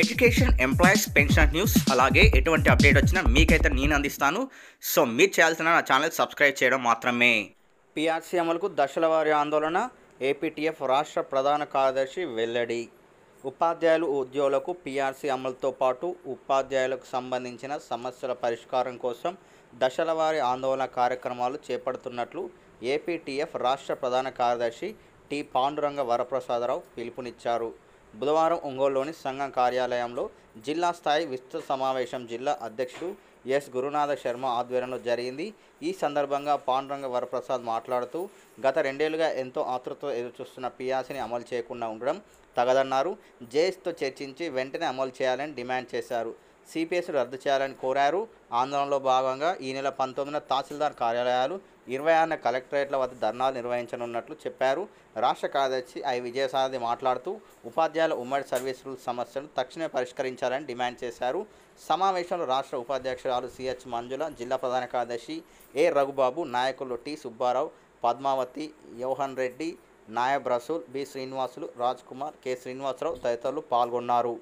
education employees pension news అలాగే ఎటువంటి update వచ్చినా మీకైతే నేను అందిస్తాను సో మీరు చేయాల్సిన నా ఛానల్ సబ్స్క్రైబ్ చేయడం మాత్రమే పిఆర్సీ అమలుకు దశల వారి ఆందోళన ఏపీటీఎఫ్ రాష్ట్ర ప్రధాన కార్యదర్శి వెల్లడి ఉపాధ్యాయులు ఉద్యోగులకు పీఆర్సీ అమలుతో పాటు ఉపాధ్యాయులకు సంబంధించిన సమస్యల పరిష్కారం కోసం వారి ఆందోళన కార్యక్రమాలు చేపడుతున్నట్లు ఏపీటీఎఫ్ రాష్ట్ర ప్రధాన కార్యదర్శి టి పాండురంగ వరప్రసాదరావు పిలుపునిచ్చారు బుధవారం ఒంగోలులోని సంఘం కార్యాలయంలో జిల్లా స్థాయి విస్తృత సమావేశం జిల్లా అధ్యక్షుడు ఎస్ గురునాథ శర్మ ఆధ్వర్యంలో జరిగింది ఈ సందర్భంగా పాండురంగ వరప్రసాద్ మాట్లాడుతూ గత రెండేళ్లుగా ఎంతో ఆతృతతో ఎదురుచూస్తున్న పియాసిని అమలు చేయకుండా ఉండడం తగదన్నారు జేఎస్తో చర్చించి వెంటనే అమలు చేయాలని డిమాండ్ చేశారు సిపిఎస్లు రద్దు చేయాలని కోరారు ఆందోళనలో భాగంగా ఈ నెల పంతొమ్మిదిన తహసీల్దార్ కార్యాలయాలు ఇరవై ఆరున కలెక్టరేట్ల వద్ద ధర్నాలు నిర్వహించనున్నట్లు చెప్పారు రాష్ట్ర కార్యదర్శి ఐ విజయసారథి మాట్లాడుతూ ఉపాధ్యాయుల ఉమ్మడి సర్వీస్ సమస్యను తక్షణమే పరిష్కరించాలని డిమాండ్ చేశారు సమావేశంలో రాష్ట్ర ఉపాధ్యక్షురాలు సిహెచ్ మంజుల జిల్లా ప్రధాన కార్యదర్శి ఏ రఘుబాబు నాయకులు T Subbarao Padmavathi Yohan Reddy Nayab Rasool B Srinivasulu Raj Kumar K Srinivasarao తదితరులు పాల్గొన్నారు